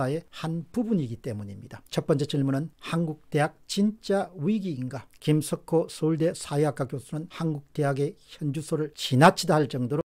사의 한 부분이기 때문입니다. 첫 번째 질문은 한국 대학 진짜 위기인가? 김석호 서울대 사회학과 교수는 한국 대학의 현주소를 지나치다 할 정도로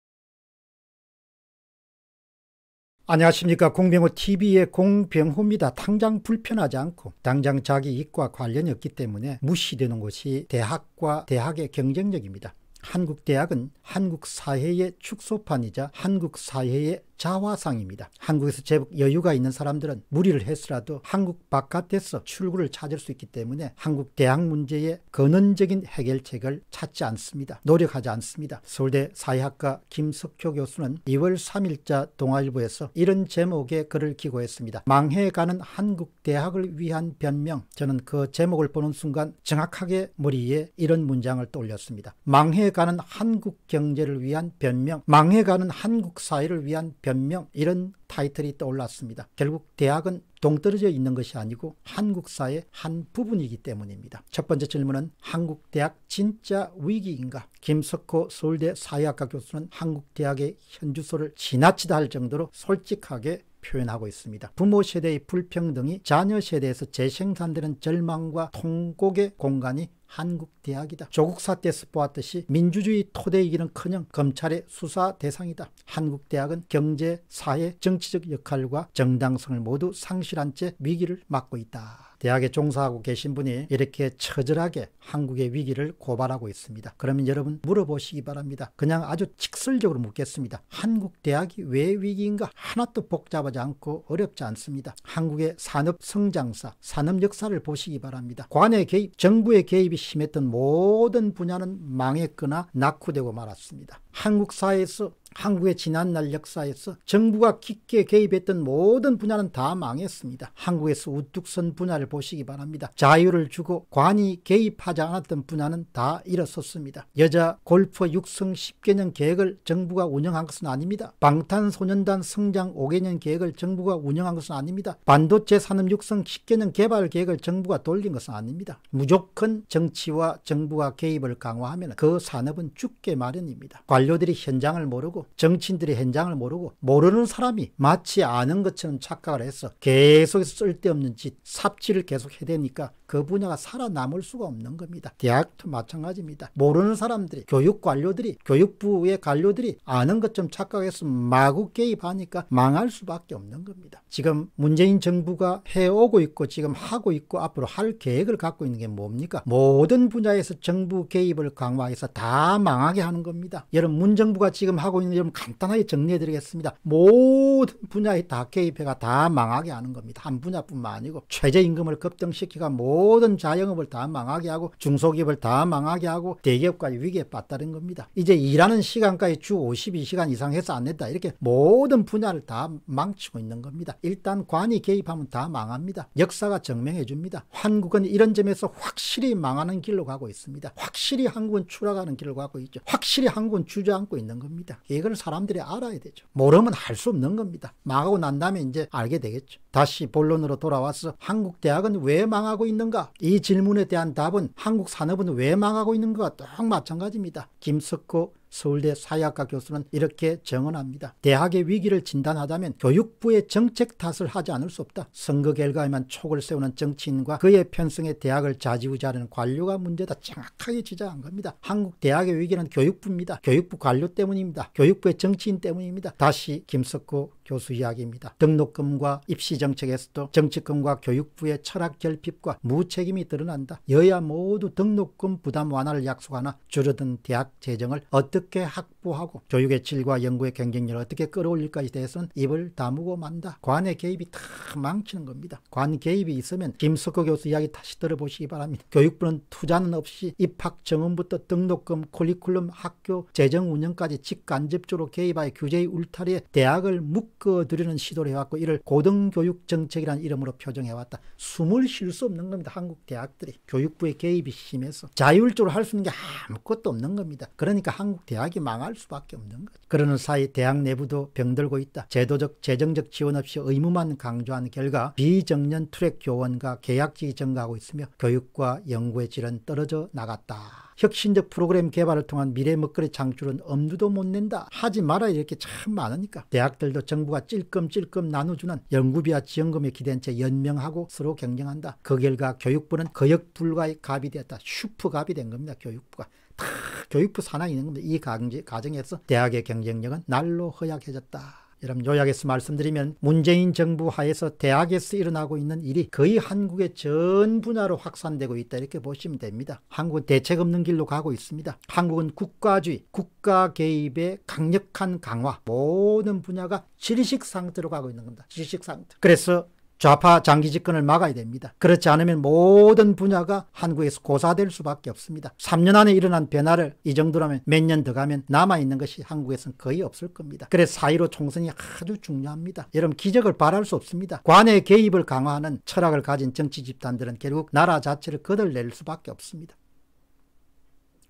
안녕하십니까 공병호TV의 공병호입니다. 당장 불편하지 않고 당장 자기 이과 관련이 없기 때문에 무시되는 것이 대학과 대학의 경쟁력입니다. 한국 대학은 한국 사회의 축소판이자 한국 사회의 자화상입니다. 한국에서 제법 여유가 있는 사람들은 무리를 했으라도 한국 바깥에서 출구를 찾을 수 있기 때문에 한국 대학 문제의 근원적인 해결책을 찾지 않습니다. 노력하지 않습니다. 서울대 사회학과 김석효 교수는 2월 3일자 동아일보에서 이런 제목의 글을 기고했습니다. 망해가는 한국 대학을 위한 변명. 저는 그 제목을 보는 순간 정확하게 머리에 이런 문장을 떠올렸습니다. 망해가는 한국 경제를 위한 변명, 망해가는 한국 사회를 위한 변명. 변명 이런 타이틀이 떠올랐습니다. 결국 대학은 동떨어져 있는 것이 아니고 한국사의 한 부분이기 때문입니다. 첫 번째 질문은 한국 대학 진짜 위기인가? 김석호 서울대 사회학과 교수는 한국 대학의 현주소를 지나치다 할 정도로 솔직하게 표현하고 있습니다. 부모 세대의 불평등이 자녀 세대에서 재생산되는 절망과 통곡의 공간이 한국 대학이다. 조국 사태서 보았듯이 민주주의 토대이기는커녕 검찰의 수사 대상이다. 한국 대학은 경제, 사회, 정치적 역할과 정당성을 모두 상실한 채 위기를 맞고 있다. 대학에 종사하고 계신 분이 이렇게 처절하게 한국의 위기를 고발하고 있습니다. 그러면 여러분 물어보시기 바랍니다. 그냥 아주 직설적으로 묻겠습니다. 한국 대학이 왜 위기인가 하나도 복잡하지 않고 어렵지 않습니다. 한국의 산업 성장사, 산업 역사를 보시기 바랍니다. 관의 개입, 정부의 개입이 심했던 모든 분야는 망했거나 낙후되고 말았습니다. 한국 사회에서 한국의 지난날 역사에서 정부가 깊게 개입했던 모든 분야는 다 망했습니다. 한국에서 우뚝 선 분야를 보시기 바랍니다. 자유를 주고 관이 개입하지 않았던 분야는 다 일어섰습니다. 여자 골프 육성 10개년 계획을 정부가 운영한 것은 아닙니다. 방탄소년단 성장 5개년 계획을 정부가 운영한 것은 아닙니다. 반도체 산업 육성 10개년 개발 계획을 정부가 돌린 것은 아닙니다. 무조건 정치와 정부가 개입을 강화하면 그 산업은 죽게 마련입니다. 관료들이 현장을 모르고 정치인들이 현장을 모르고 모르는 사람이 마치 아는 것처럼 착각을 해서 계속해서 쓸데없는 짓, 삽질을 계속 해대니까 그 분야가 살아남을 수가 없는 겁니다. 대학도 마찬가지입니다. 모르는 사람들이 교육 관료들이 교육부의 관료들이 아는 것처럼 착각해서 마구 개입하니까 망할 수밖에 없는 겁니다. 지금 문재인 정부가 해오고 있고 지금 하고 있고 앞으로 할 계획을 갖고 있는 게 뭡니까? 모든 분야에서 정부 개입을 강화해서 다 망하게 하는 겁니다. 여러분 문정부가 지금 하고 있는 내용은 여러분 간단하게 정리해 드리겠습니다. 모든 분야의다 개입해가 다 망하게 하는 겁니다. 한 분야뿐만 아니고 최저임금을 급등시키가 모든 자영업을 다 망하게 하고 중소기업을 다 망하게 하고 대기업까지 위기에 빠뜨린 겁니다. 이제 일하는 시간까지 주 52시간 이상 해서 안 된다. 이렇게 모든 분야를 다 망치고 있는 겁니다. 일단 관이 개입하면 다 망합니다. 역사가 증명해 줍니다. 한국은 이런 점에서 확실히 망하는 길로 가고 있습니다. 확실히 한국은 추락하는 길로 가고 있죠. 확실히 한국은 주저앉고 있는 겁니다. 이걸 사람들이 알아야 되죠. 모르면 할 수 없는 겁니다. 망하고 난 다음에 이제 알게 되겠죠. 다시 본론으로 돌아와서 한국 대학은 왜 망하고 있는가? 이 질문에 대한 답은 한국 산업은 왜 망하고 있는가? 똑 마찬가지입니다. 김석호 서울대 사회학과 교수는 이렇게 정언합니다. 대학의 위기를 진단하자면 교육부의 정책 탓을 하지 않을 수 없다. 선거 결과에만 촉을 세우는 정치인과 그의 편성에 대학을 좌지우지하는 관료가 문제다. 정확하게 지적한 겁니다. 한국 대학의 위기는 교육부입니다. 교육부 관료 때문입니다. 교육부의 정치인 때문입니다. 다시 김석구 교수 이야기입니다. 등록금과 입시 정책에서도 정치권과 교육부의 철학 결핍과 무책임이 드러난다. 여야 모두 등록금 부담 완화를 약속하나 줄어든 대학 재정을 어떻게 확보하고 교육의 질과 연구의 경쟁력을 어떻게 끌어올릴까에 대해서는 입을 다무고 만다. 관의 개입이 다 망치는 겁니다. 관 개입이 있으면 김석호 교수 이야기 다시 들어보시기 바랍니다. 교육부는 투자는 없이 입학 정원부터 등록금, 콜리큘럼, 학교 재정 운영까지 직간접적으로 개입하여 규제의 울타리에 대학을 묶 바꿔드리는 시도를 해왔고 이를 고등교육 정책이라는 이름으로 표정해왔다. 숨을 쉴 수 없는 겁니다. 한국 대학들이 교육부의 개입이 심해서 자율적으로 할 수 있는 게 아무것도 없는 겁니다. 그러니까 한국 대학이 망할 수밖에 없는 거죠. 그러는 사이 대학 내부도 병들고 있다. 제도적 재정적 지원 없이 의무만 강조한 결과 비정년 트랙 교원과 계약직이 증가하고 있으며 교육과 연구의 질은 떨어져 나갔다. 혁신적 프로그램 개발을 통한 미래 먹거리 창출은 엄두도 못 낸다. 하지 마라 이렇게 참 많으니까. 대학들도 정부가 찔끔찔끔 나눠주는 연구비와 지원금에 기댄 채 연명하고 서로 경쟁한다. 그 결과 교육부는 거역불가의 갑이 되었다. 슈퍼갑이 된 겁니다. 교육부가. 다 교육부 산하에 있는 겁니다. 이 과정에서 대학의 경쟁력은 날로 허약해졌다. 여러분 요약해서 말씀드리면 문재인 정부 하에서 대학에서 일어나고 있는 일이 거의 한국의 전 분야로 확산되고 있다 이렇게 보시면 됩니다. 한국은 대책 없는 길로 가고 있습니다. 한국은 국가주의, 국가 개입의 강력한 강화 모든 분야가 질식 상태로 가고 있는 겁니다. 질식 상태. 그래서 좌파 장기 집권을 막아야 됩니다. 그렇지 않으면 모든 분야가 한국에서 고사될 수밖에 없습니다. 3년 안에 일어난 변화를 이 정도라면 몇 년 더 가면 남아있는 것이 한국에선 거의 없을 겁니다. 그래서 4.15 총선이 아주 중요합니다. 여러분 기적을 바랄 수 없습니다. 관의 개입을 강화하는 철학을 가진 정치 집단들은 결국 나라 자체를 거덜낼 수밖에 없습니다.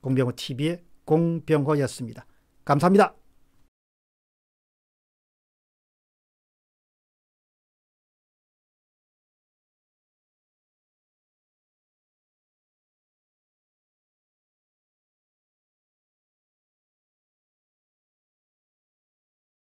공병호 TV의 공병호였습니다. 감사합니다.